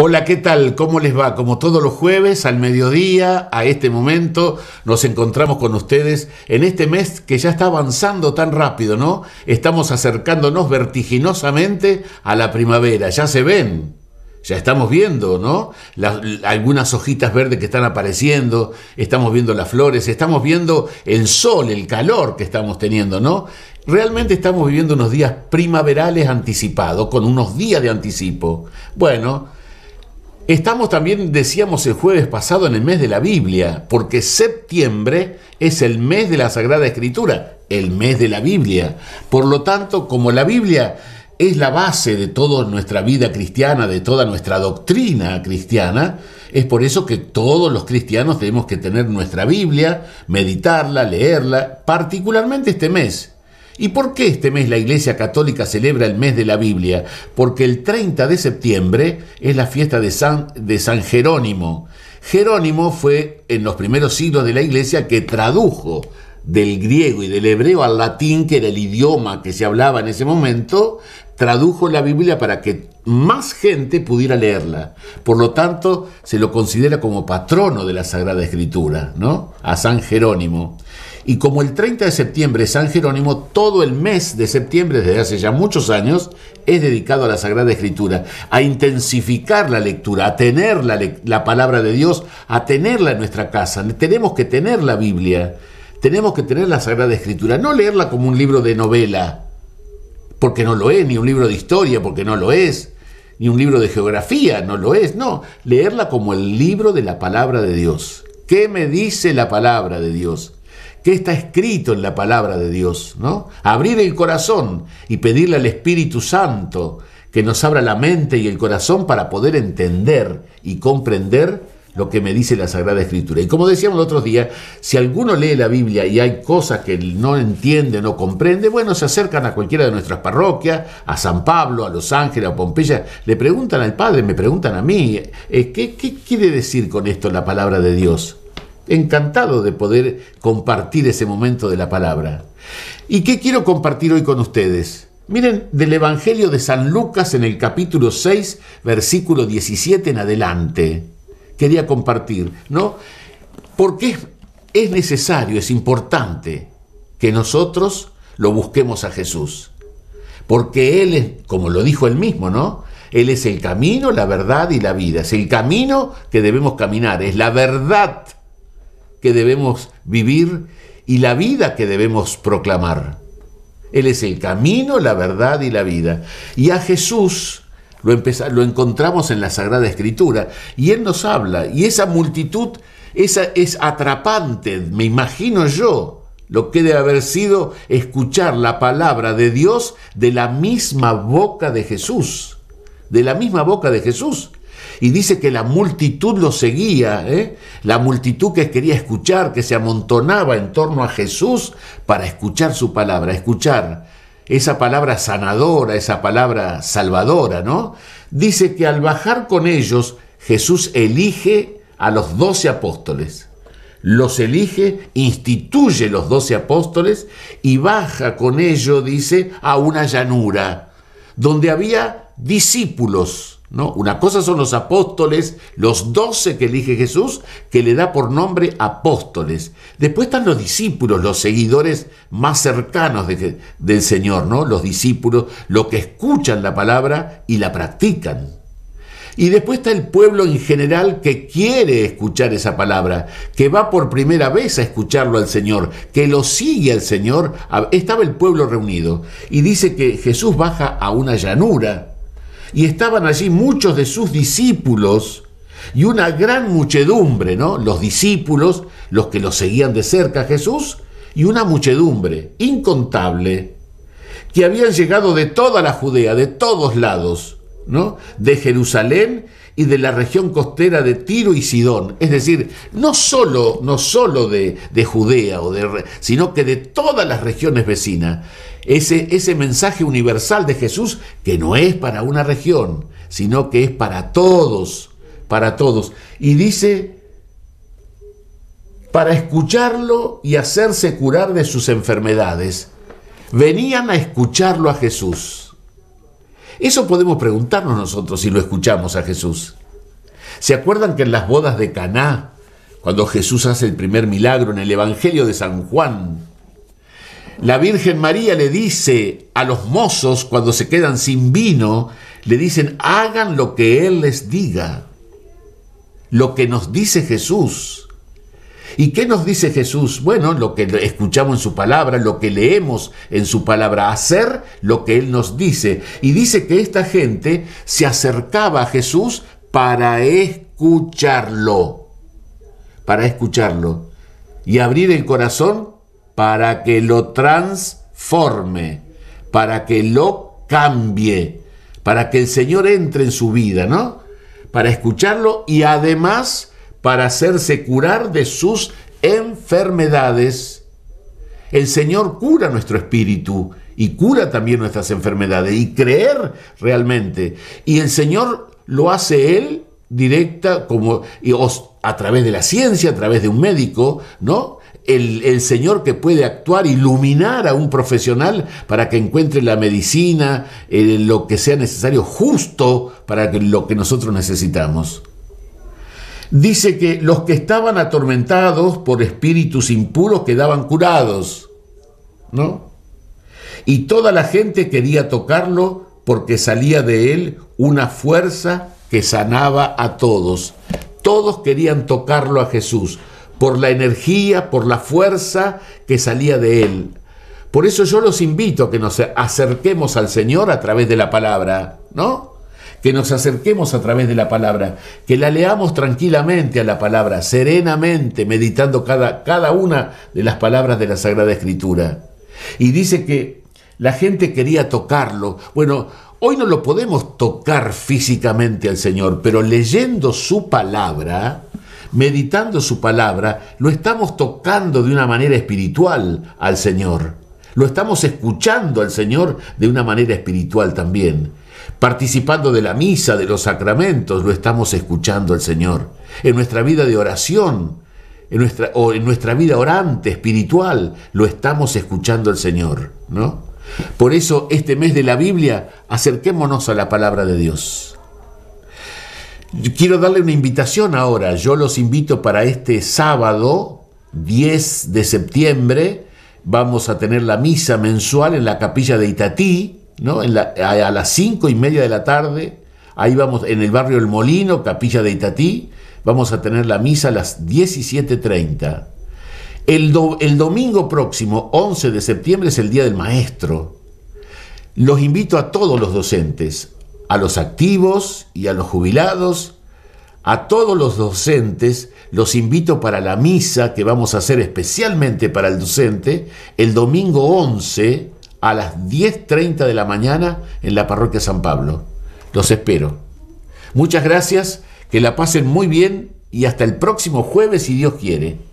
Hola, ¿qué tal? ¿Cómo les va? Como todos los jueves, al mediodía, a este momento, nos encontramos con ustedes en este mes que ya está avanzando tan rápido, ¿no? Estamos acercándonos vertiginosamente a la primavera, ya se ven. Ya estamos viendo, ¿no? algunas hojitas verdes que están apareciendo, estamos viendo las flores, estamos viendo el sol, el calor que estamos teniendo, ¿no? Realmente estamos viviendo unos días primaverales anticipados, con unos días de anticipo. Bueno, Estamos también, decíamos el jueves pasado, en el mes de la Biblia, porque septiembre es el mes de la Sagrada Escritura, el mes de la Biblia. Por lo tanto, como la Biblia es la base de toda nuestra vida cristiana, de toda nuestra doctrina cristiana, es por eso que todos los cristianos tenemos que tener nuestra Biblia, meditarla, leerla, particularmente este mes, ¿Y por qué este mes la Iglesia Católica celebra el mes de la Biblia? Porque el 30 de septiembre es la fiesta de San, de San Jerónimo. Jerónimo fue en los primeros siglos de la Iglesia que tradujo del griego y del hebreo al latín, que era el idioma que se hablaba en ese momento, tradujo la Biblia para que más gente pudiera leerla. Por lo tanto, se lo considera como patrono de la Sagrada Escritura, ¿no? A San Jerónimo. Y como el 30 de septiembre San Jerónimo, todo el mes de septiembre, desde hace ya muchos años, es dedicado a la Sagrada Escritura, a intensificar la lectura, a tener la, la palabra de Dios, a tenerla en nuestra casa. Tenemos que tener la Biblia, tenemos que tener la Sagrada Escritura, no leerla como un libro de novela, porque no lo es, ni un libro de historia, porque no lo es, ni un libro de geografía, no lo es, no, leerla como el libro de la palabra de Dios. ¿Qué me dice la palabra de Dios? ¿Qué está escrito en la palabra de Dios? ¿no? Abrir el corazón y pedirle al Espíritu Santo que nos abra la mente y el corazón para poder entender y comprender lo que me dice la Sagrada Escritura. Y como decíamos el otro día, si alguno lee la Biblia y hay cosas que no entiende, no comprende, bueno, se acercan a cualquiera de nuestras parroquias, a San Pablo, a Los Ángeles, a Pompeya, le preguntan al Padre, me preguntan a mí, eh, qué quiere decir con esto la palabra de Dios? encantado de poder compartir ese momento de la palabra. ¿Y qué quiero compartir hoy con ustedes? Miren, del Evangelio de San Lucas en el capítulo 6, versículo 17 en adelante. Quería compartir, ¿no? Porque es, necesario, es importante que nosotros lo busquemos a Jesús. Porque Él es, como lo dijo Él mismo, ¿no? Él es el camino, la verdad y la vida. Es el camino que debemos caminar, es la verdad que debemos vivir y la vida que debemos proclamar. Él es el camino, la verdad y la vida. Y a Jesús lo, lo encontramos en la Sagrada Escritura y Él nos habla. Y esa multitud esa es atrapante, me imagino yo, lo que debe haber sido escuchar la palabra de Dios de la misma boca de Jesús. De la misma boca de Jesús y dice que la multitud lo seguía, ¿eh? la multitud que quería escuchar, que se amontonaba en torno a Jesús para escuchar su palabra, escuchar esa palabra sanadora, esa palabra salvadora, ¿no? Dice que al bajar con ellos, Jesús elige a los doce apóstoles. Los elige, instituye los doce apóstoles y baja con ellos, dice, a una llanura, donde había discípulos una cosa son los apóstoles, los doce que elige Jesús, que le da por nombre apóstoles. Después están los discípulos, los seguidores más cercanos del Señor, ¿no? Los discípulos, los que escuchan la palabra y la practican. Y después está el pueblo en general que quiere escuchar esa palabra, que va por primera vez a escucharlo al Señor, que lo sigue al Señor. Estaba el pueblo reunido y dice que Jesús baja a una llanura y estaban allí muchos de sus discípulos y una gran muchedumbre, ¿no? Los discípulos, los que los seguían de cerca a Jesús, y una muchedumbre incontable que habían llegado de toda la Judea, de todos lados, ¿no? De Jerusalén y de la región costera de Tiro y Sidón, es decir, no solo, no de, Judea, o de, sino que de todas las regiones vecinas ese, mensaje universal de Jesús que no es para una región, sino que es para todos, para todos. Y dice, para escucharlo y hacerse curar de sus enfermedades, venían a escucharlo a Jesús. Eso podemos preguntarnos nosotros si lo escuchamos a Jesús. ¿Se acuerdan que en las bodas de Caná, cuando Jesús hace el primer milagro en el Evangelio de San Juan, la Virgen María le dice a los mozos cuando se quedan sin vino, le dicen, hagan lo que Él les diga, lo que nos dice Jesús. ¿Y qué nos dice Jesús? Bueno, lo que escuchamos en su palabra, lo que leemos en su palabra, hacer lo que Él nos dice. Y dice que esta gente se acercaba a Jesús para escucharlo, para escucharlo y abrir el corazón para que lo transforme, para que lo cambie, para que el Señor entre en su vida, ¿no? Para escucharlo y además para hacerse curar de sus enfermedades. El Señor cura nuestro espíritu y cura también nuestras enfermedades y creer realmente. Y el Señor lo hace Él directa como a través de la ciencia, a través de un médico, ¿no? el, Señor que puede actuar, iluminar a un profesional para que encuentre la medicina, eh, lo que sea necesario, justo para lo que nosotros necesitamos. Dice que los que estaban atormentados por espíritus impuros quedaban curados, ¿no? Y toda la gente quería tocarlo porque salía de él una fuerza que sanaba a todos. Todos querían tocarlo a Jesús por la energía, por la fuerza que salía de él. Por eso yo los invito a que nos acerquemos al Señor a través de la palabra, ¿no? Que nos acerquemos a través de la palabra, que la leamos tranquilamente a la palabra, serenamente, meditando cada, cada una de las palabras de la Sagrada Escritura. Y dice que la gente quería tocarlo. Bueno, hoy no lo podemos tocar físicamente al Señor, pero leyendo su palabra, meditando su palabra, lo estamos tocando de una manera espiritual al Señor. Lo estamos escuchando al Señor de una manera espiritual también. Participando de la misa, de los sacramentos, lo estamos escuchando al Señor. En nuestra vida de oración, en nuestra, o en nuestra vida orante, espiritual, lo estamos escuchando al Señor, ¿no? Por eso este mes de la Biblia acerquémonos a la palabra de Dios quiero darle una invitación ahora. Yo los invito para este sábado 10 de septiembre. Vamos a tener la misa mensual en la capilla de Itatí, ¿no? a, las 5 y media de la tarde. Ahí vamos, en el barrio El Molino, capilla de Itatí. Vamos a tener la misa a las 17.30. El, el domingo próximo, 11 de septiembre, es el Día del Maestro. Los invito a todos los docentes a los activos y a los jubilados, a todos los docentes, los invito para la misa que vamos a hacer especialmente para el docente el domingo 11 a las 10.30 de la mañana en la parroquia San Pablo. Los espero. Muchas gracias, que la pasen muy bien y hasta el próximo jueves si Dios quiere.